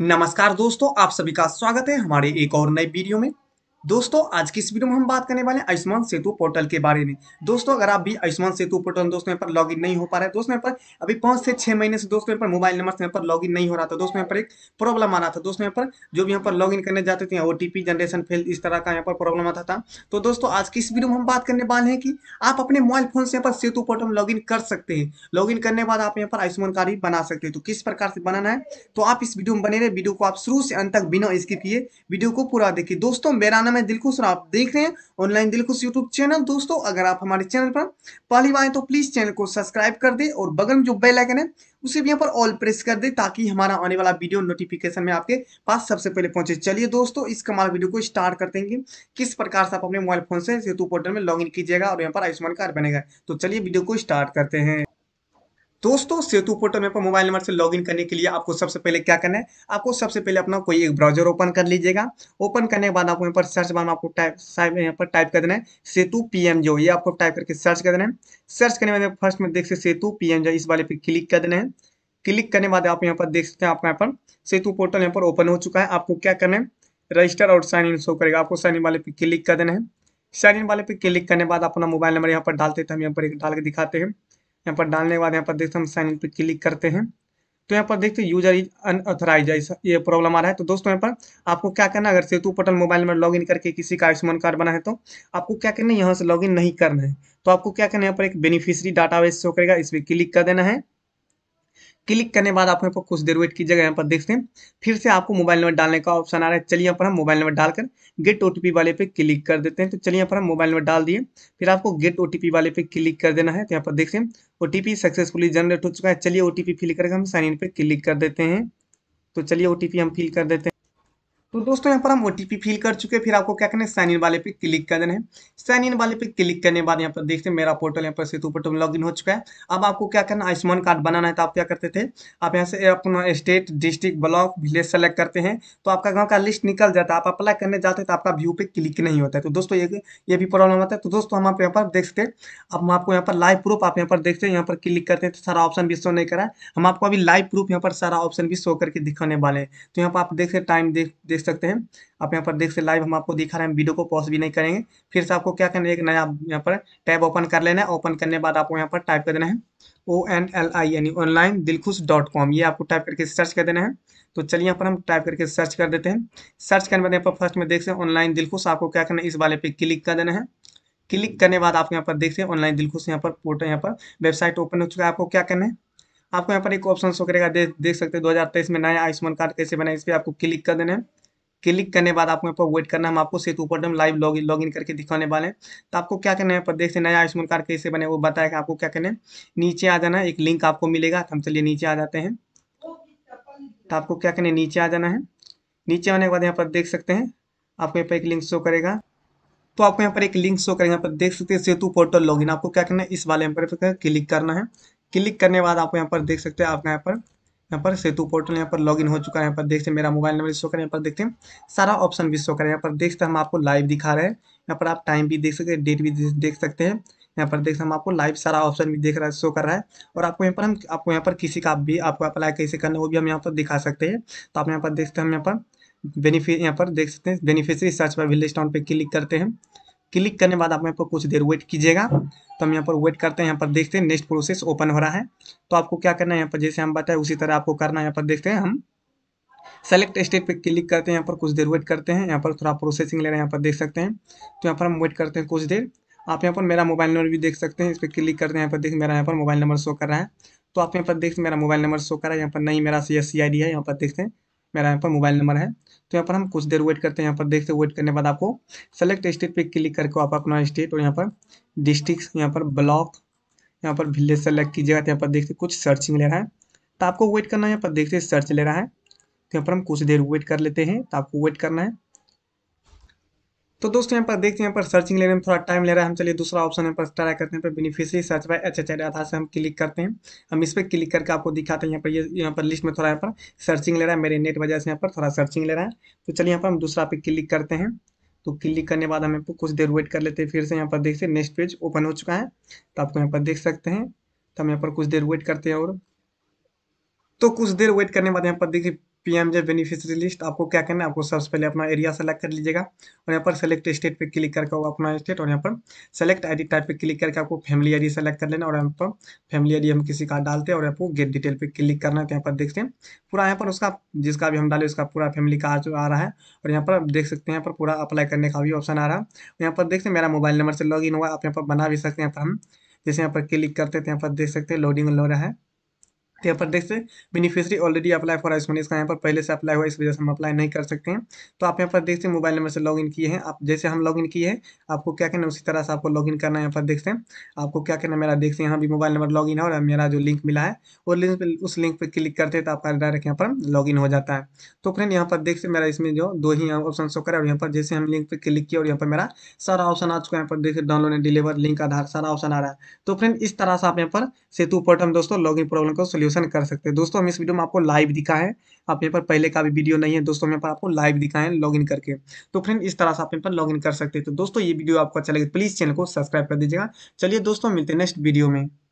नमस्कार दोस्तों आप सभी का स्वागत है हमारे एक और नए वीडियो में दोस्तों आज की इस वीडियो में हम बात करने वाले हैं आयुष्मान सेतु पोर्टल के बारे में दोस्तों अगर आप भी आयुष्मान सेतु पोर्टल दोस्तों यहाँ पर लॉगिन नहीं हो पा रहा है दोस्तों यहाँ पर अभी पाँच से छः महीने से दोस्तों यहाँ पर मोबाइल नंबर से यहाँ पर लॉगिन नहीं हो रहा था तो दोस्तों यहाँ पर एक प्रॉब्लम आ रहा था दोस्तों यहाँ पर जो भी यहाँ पर लॉग करने जाते थे ओ जनरेशन फेल इस तरह का यहाँ पर प्रॉब्लम आता था तो दोस्तों आज की इस वीडियो में हम बात करने वाले हैं कि आप अपने मोबाइल फोन से यहाँ पर सेतु पोर्टल में इन कर सकते हैं लॉगिन करने बाद आप यहाँ पर आयुष्मान कार्ड भी बना सकते हैं तो किस प्रकार से बनाना है तो आप इस वीडियो में बने रहे वीडियो को आप शुरू से अंत तक बिना स्किप किए वीडियो को पूरा देखिए दोस्तों मेरा नाम नाम है दिलखुश और आप देख रहे हैं ऑनलाइन दिलखुश यूट्यूब चैनल दोस्तों अगर आप हमारे चैनल पर पहली बार तो प्लीज चैनल को सब्सक्राइब कर दे और बगल में जो बेल आइकन है उसे भी यहाँ पर ऑल प्रेस कर दे ताकि हमारा आने वाला वीडियो नोटिफिकेशन में आपके पास सबसे पहले पहुंचे चलिए दोस्तों इस कमाल वीडियो को स्टार्ट करते हैं किस प्रकार से आप अपने मोबाइल फोन से सेतु पोर्टल में लॉग इन कीजिएगा और यहाँ पर आयुष्मान कार्ड बनेगा तो चलिए वीडियो को स्टार्ट करते हैं दोस्तों सेतु पोर्टल में पर मोबाइल नंबर से इन करने के लिए आपको सबसे पहले क्या करना है आपको सबसे पहले अपना कोई एक ब्राउजर ओपन कर लीजिएगा ओपन करने के बाद आपको यहाँ पर सर्च बार में आपको टाइप यहाँ पर टाइप कर देना है सेतु पी जो ये आपको टाइप करके सर्च कर देना है सर्च करने के बाद फर्स्ट में देख सेतु पी जो इस वाले पे क्लिक कर देना है क्लिक करने बाद आप यहाँ पर देख सकते हैं आपका यहाँ पर सेतु पोर्टल यहाँ पर ओपन हो चुका है आपको क्या करना है रजिस्टर और साइन इन शो करेगा आपको साइन इन वाले पे क्लिक कर देना है साइन इन वाले पे क्लिक करने बाद अपना मोबाइल नंबर यहाँ पर डालते हैं तो हम यहाँ पर एक डाल के दिखाते हैं यहाँ पर डालने के बाद यहाँ पर देखते हम साइन इन पर क्लिक करते हैं तो यहाँ पर देखते यूजर इज अनऑथराइज ये प्रॉब्लम आ रहा है तो दोस्तों यहाँ पर आपको क्या करना है अगर सेतु पोर्टल मोबाइल में इन करके किसी का आयुष्मान कार्ड बना है तो आपको क्या करना है यहाँ से इन नहीं करना है तो आपको क्या करना है यहाँ पर एक डाटा डाटाबेस शो करेगा इस पर क्लिक कर देना है क्लिक करने बाद आपको यहाँ पर कुछ देर वेट कीजिएगा यहाँ पर देखते हैं फिर से आपको मोबाइल नंबर डालने का ऑप्शन आ रहा है चलिए यहाँ पर हम मोबाइल नंबर डालकर गेट ओ वाले पे क्लिक कर देते हैं तो चलिए यहाँ पर हम मोबाइल नंबर डाल दिए फिर आपको गेट ओ वाले पे क्लिक कर देना है तो यहाँ पर देखते हैं ओ सक्सेसफुली जनरेट हो चुका है चलिए ओ फिल करके हम साइन इन पे क्लिक कर देते हैं तो चलिए ओ हम फिल कर देते हैं तो दोस्तों यहाँ पर हम ओ फिल कर चुके हैं फिर आपको क्या करना है साइन इन वाले पे क्लिक कर देना है साइन इन वाले पे क्लिक करने के बाद यहाँ पर देखते हैं मेरा पोर्टल यहाँ पर सेतु पोर्टल तो लॉगिन हो चुका है अब आपको क्या करना आयुष्मान कार्ड बनाना है तो आप क्या करते थे आप यहाँ से अपना state district block village select करते हैं तो आपका गाँव का लिस्ट निकल जाता है आप अप्लाई करने जाते तो आपका व्यू पे क्लिक नहीं होता है तो दोस्तों ये ये भी प्रॉब्लम आता है तो दोस्तों हम आप यहाँ पर देख सकते अब हम आपको यहाँ पर लाइव प्रूफ आप यहाँ पर देखते हैं यहाँ पर क्लिक करते हैं तो सारा ऑप्शन भी शो नहीं करा हम आपको अभी लाइव प्रूफ यहाँ पर सारा ऑप्शन भी शो करके दिखाने वाले हैं तो यहाँ पर आप देख टाइम देख देख सकते हैं आप यहाँ पर देख से लाइव हम आपको दिखा रहे हैं वीडियो को पॉज भी नहीं करेंगे फिर से आपको क्या करना है एक नया यहाँ पर टैब ओपन कर लेना है ओपन करने बाद आपको यहाँ पर टाइप कर देना है ओ एन एल आई यानी ऑनलाइन दिलखुश डॉट कॉम ये आपको टाइप करके सर्च कर देना है तो चलिए यहाँ पर हम टाइप करके सर्च कर देते हैं सर्च करने बाद यहाँ पर फर्स्ट में देख से ऑनलाइन दिलखुश आपको क्या करना है इस वाले पे क्लिक कर देना है क्लिक करने बाद आप यहाँ पर देख सकते ऑनलाइन दिलखुश यहाँ पर पोर्टल यहाँ पर वेबसाइट ओपन हो चुका है आपको क्या करना है आपको यहाँ पर एक ऑप्शन शो करेगा देख सकते हैं 2023 में नया आयुष्मान कार्ड कैसे बना इस पर आपको क्लिक कर देना है क्लिक करने बाद आपको यहाँ पर वेट करना हम आपको सेतु ऊपर हम लाइव लॉग लॉग इन करके दिखाने वाले हैं तो आपको क्या करना है पर देखते नया आयुष्मान कार्ड कैसे बने वो बताएगा आपको क्या करना है नीचे आ जाना एक लिंक आपको मिलेगा तो हम चलिए नीचे आ जाते हैं तो आपको क्या करना है नीचे आ जाना है नीचे आने के बाद यहाँ पर देख सकते हैं आपको यहाँ पर एक लिंक शो करेगा तो आपको यहाँ पर एक लिंक शो करेगा यहाँ पर देख सकते हैं सेतु पोर्टल लॉगिन आपको क्या करना है इस वाले यहाँ पर क्लिक करना है क्लिक करने बाद आपको यहाँ पर देख सकते हैं आपका यहाँ पर यहाँ पर सेतु पोर्टल यहाँ पर लॉग हो चुका है यहाँ पर देखते हैं मेरा मोबाइल नंबर शो करें यहाँ पर देखते हैं सारा ऑप्शन भी शो करें यहाँ पर देखते हैं हम आपको लाइव दिखा रहे हैं यहाँ पर आप टाइम भी देख सकते हैं डेट भी देख सकते हैं यहाँ पर देख हम आपको लाइव सारा ऑप्शन भी देख रहा है शो कर रहा है और आपको यहाँ पर हम आपको यहाँ पर किसी का भी आपको अप्लाई कैसे करना है वो भी हम यहाँ पर दिखा सकते हैं तो आप यहाँ पर देखते हैं हम यहाँ पर बेनिफिट यहाँ पर देख सकते हैं बेनिफिशरी सर्च पर विलेज टाउन पर क्लिक करते हैं क्लिक करने बाद आप यहाँ पर कुछ देर वेट कीजिएगा तो हम यहाँ पर वेट करते हैं यहाँ पर देखते हैं नेक्स्ट प्रोसेस ओपन हो रहा है तो आपको क्या करना है यहाँ पर जैसे हम बताए उसी तरह आपको करना है यहाँ पर देखते हैं हम सेलेक्ट स्टेट पे क्लिक करते हैं यहाँ पर कुछ देर वेट करते हैं यहाँ पर थोड़ा प्रोसेसिंग ले रहे हैं यहाँ पर देख सकते हैं तो यहाँ पर हम वेट करते हैं कुछ देर आप यहाँ पर मेरा मोबाइल नंबर भी देख सकते हैं इस पर क्लिक करते हैं यहाँ पर देख मेरा यहाँ पर मोबाइल नंबर शो कर रहा है तो आप यहाँ पर देख मेरा मोबाइल नंबर शो कर रहा है यहाँ पर नहीं मेरा C S C I D है यहाँ पर देखते हैं मेरा यहाँ पर मोबाइल नंबर है तो यहाँ पर हम कुछ देर वेट करते हैं यहाँ पर देखते वेट करने बाद आपको सेलेक्ट स्टेट पे क्लिक करके आप अपना स्टेट और यहाँ पर डिस्ट्रिक्ट यहाँ पर ब्लॉक यहाँ पर विलेज सेलेक्ट कीजिएगा तो यहाँ पर देखते कुछ सर्चिंग ले रहा है तो आपको वेट करना है यहाँ पर देखते सर्च ले रहा है तो यहाँ पर हम कुछ देर वेट कर लेते हैं तो आपको वेट करना है तो दोस्तों यहाँ पर देखते हैं यहाँ पर सर्चिंग लेने में थोड़ा टाइम ले रहा है हम चलिए दूसरा ऑप्शन यहाँ पर ट्राई करते हैं पर beneficiary search by H H Aadhaar से हम क्लिक करते हैं हम इस पर क्लिक करके आपको दिखाते हैं यहाँ पर ये यहाँ पर लिस्ट में थोड़ा यहाँ पर सर्चिंग ले रहा है मेरे नेट वजह से यहाँ पर थोड़ा सर्चिंग ले रहा है तो चलिए यहाँ पर हम दूसरा पे क्लिक करते हैं तो क्लिक करने बाद हम कुछ देर वेट कर लेते हैं फिर से यहाँ पर देखते नेक्स्ट पेज ओपन हो चुका है तो आपको यहाँ पर देख सकते हैं तो हम यहाँ पर कुछ देर वेट करते हैं और तो कुछ देर वेट करने बाद यहाँ पर देखिए पीएमजे बेनिफिशियरी लिस्ट आपको क्या करना है आपको सबसे पहले अपना एरिया सेलेक्ट कर लीजिएगा और यहाँ पर सेलेक्ट स्टेट पे क्लिक करके अपना स्टेट और यहाँ पर सेलेक्ट आईडी टाइप पे क्लिक करके आपको फैमिली आईडी सेलेक्ट कर लेना और यहाँ पर फैमिली आईडी हम किसी का डालते हैं और आपको गेट डिटेल पे क्लिक करना है तो यहाँ पर देखते हैं पूरा यहाँ पर उसका जिसका भी हम डाले उसका पूरा फैमिली का आ रहा है और यहाँ पर देख सकते हैं यहाँ पर पूरा अप्लाई करने का भी ऑप्शन आ रहा है यहाँ पर देखते हैं मेरा मोबाइल नंबर से लॉग हुआ आप यहाँ पर बना भी सकते हैं यहाँ पर हम जैसे यहाँ पर क्लिक करते हैं तो यहाँ पर देख सकते हैं लोडिंग हो रहा है तो यहाँ पर देख सकते beneficiary already apply for Ayushman इसका यहाँ पर पहले से अप्लाई हुआ इस वजह से हम अप्लाई नहीं कर सकते हैं तो आप यहाँ पर देखते हैं मोबाइल नंबर से लॉगिन किए हैं आप जैसे हम लॉगिन किए हैं आपको क्या करना उसी तरह से आपको लॉगिन करना है यहाँ पर देख सकते हैं आपको क्या करना मेरा देख सकते हैं यहाँ भी मोबाइल नंबर लॉगिन है और मेरा जो लिंक मिला है वो लिंक उस लिंक पर क्लिक करते हैं तो आपका डायरेक्ट यहाँ पर लॉगिन हो जाता है तो फ्रेंड यहाँ पर देख सकते मेरा इसमें जो दो ही ऑप्शन शो करें और यहाँ पर जैसे हम लिंक पर क्लिक किया और यहाँ पर मेरा सारा ऑप्शन आ चुका है यहाँ पर देखिए डाउनलोड डिलीवर लिंक आधार सारा ऑप्शन आ रहा है तो फ्रेंड इस तरह से आप यहाँ पर सेतु पोर्टल दोस्तों लॉग प्रॉब्लम को सोल्यूशन सोल्यूशन कर सकते हैं दोस्तों हम इस वीडियो में आपको लाइव दिखा है आप यहाँ पर पहले का भी वीडियो नहीं है दोस्तों यहाँ पर आपको लाइव दिखा है लॉगिन करके तो फ्रेंड इस तरह से आप यहाँ पर लॉगिन कर सकते हैं तो दोस्तों ये वीडियो आपको अच्छा लगे प्लीज़ तो चैनल को सब्सक्राइब कर दीजिएगा चलिए दोस्तों मिलते हैं नेक्स्ट वीडियो में